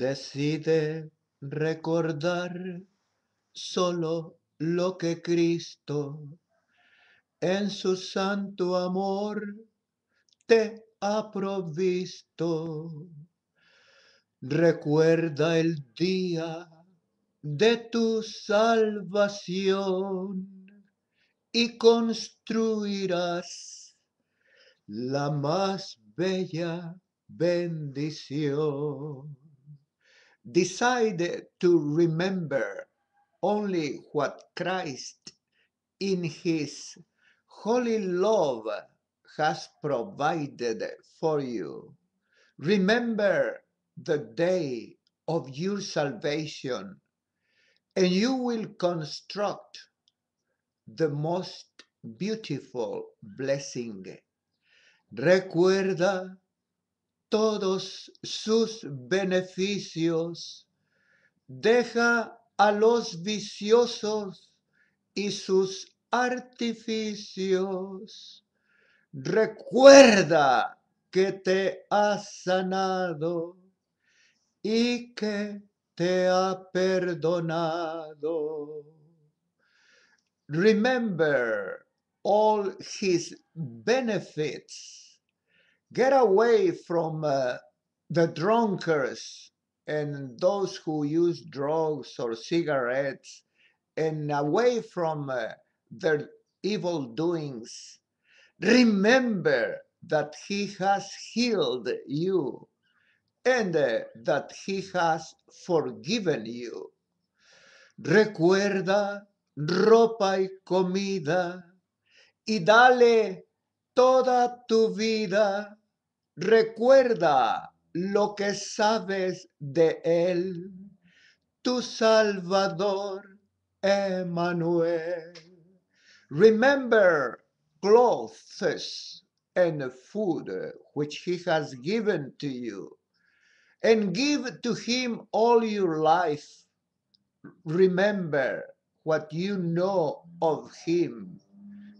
Decide recordar solo lo que Cristo en su santo amor te ha provisto. Recuerda el día de tu salvación y construirás la más bella bendición. decide to remember only what Christ in his holy love has provided for you. Remember the day of your salvation, and you will construct the most beautiful blessing. Recuerda todos sus beneficios, deja a los viciosos y sus artificios. Recuerda que te ha sanado y que te ha perdonado. Remember all his benefits Get away from uh, the drunkards and those who use drugs or cigarettes and away from uh, their evil doings. Remember that He has healed you and uh, that He has forgiven you. Recuerda ropa y comida y dale toda tu vida. Recuerda lo que sabes de Él, tu Salvador, Emmanuel. Remember clothes and food which He has given to you, and give to Him all your life. Remember what you know of Him,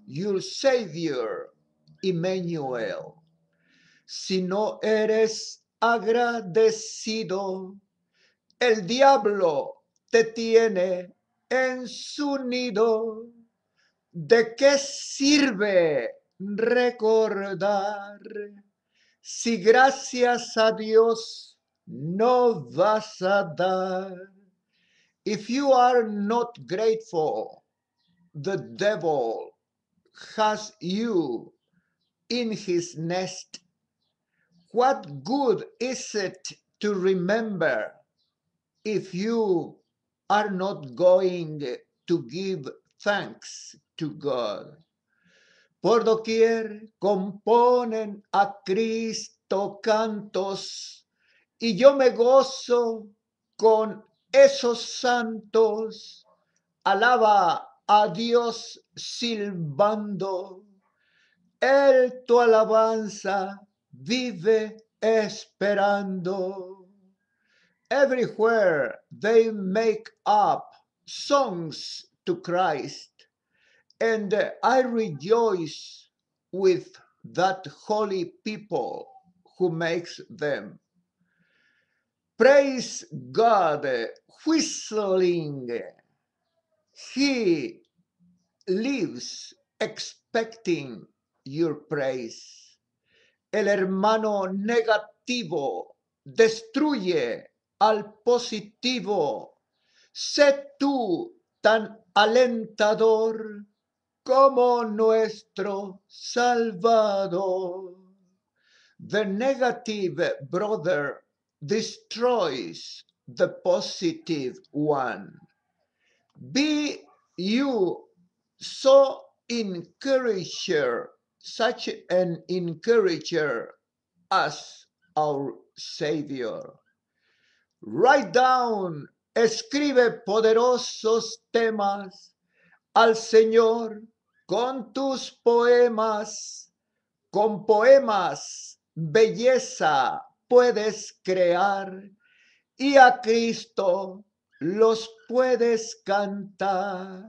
your Savior Emmanuel, Si no eres agradecido, el diablo te tiene en su nido. ¿De qué sirve recordar si gracias a Dios no vas a dar? If you are not grateful, the devil has you in his nest. What good is it to remember if you are not going to give thanks to God? Por doquier componen a Cristo cantos y yo me gozo con esos santos. Alaba a Dios silbando. Él tu alabanza vive esperando. Everywhere they make up songs to Christ, and I rejoice with that holy people who makes them. Praise God, whistling. He lives expecting your praise. El hermano negativo destruye al positivo. Sé tú tan alentador como nuestro Salvador. The negative brother destroys the positive one. Be you so encourager such an encourager as our Savior. Write down, escribe poderosos temas al Señor con tus poemas, con poemas belleza puedes crear y a Cristo los puedes cantar.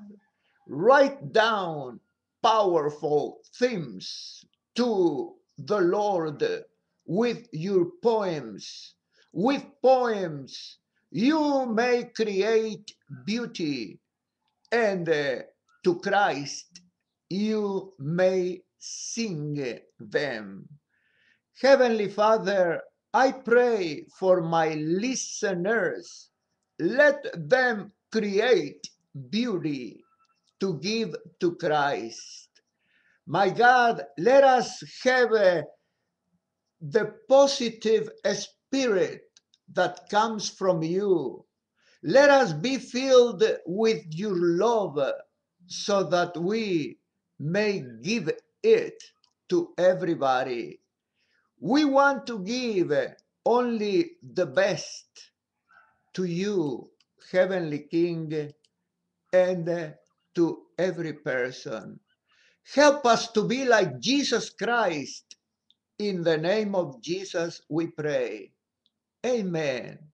Write down powerful themes to the Lord with your poems. With poems, you may create beauty, and uh, to Christ you may sing them. Heavenly Father, I pray for my listeners. Let them create beauty to give to Christ. My God, let us have the positive spirit that comes from you. Let us be filled with your love so that we may give it to everybody. We want to give only the best to you, Heavenly King, and to every person. Help us to be like Jesus Christ. In the name of Jesus, we pray. Amen.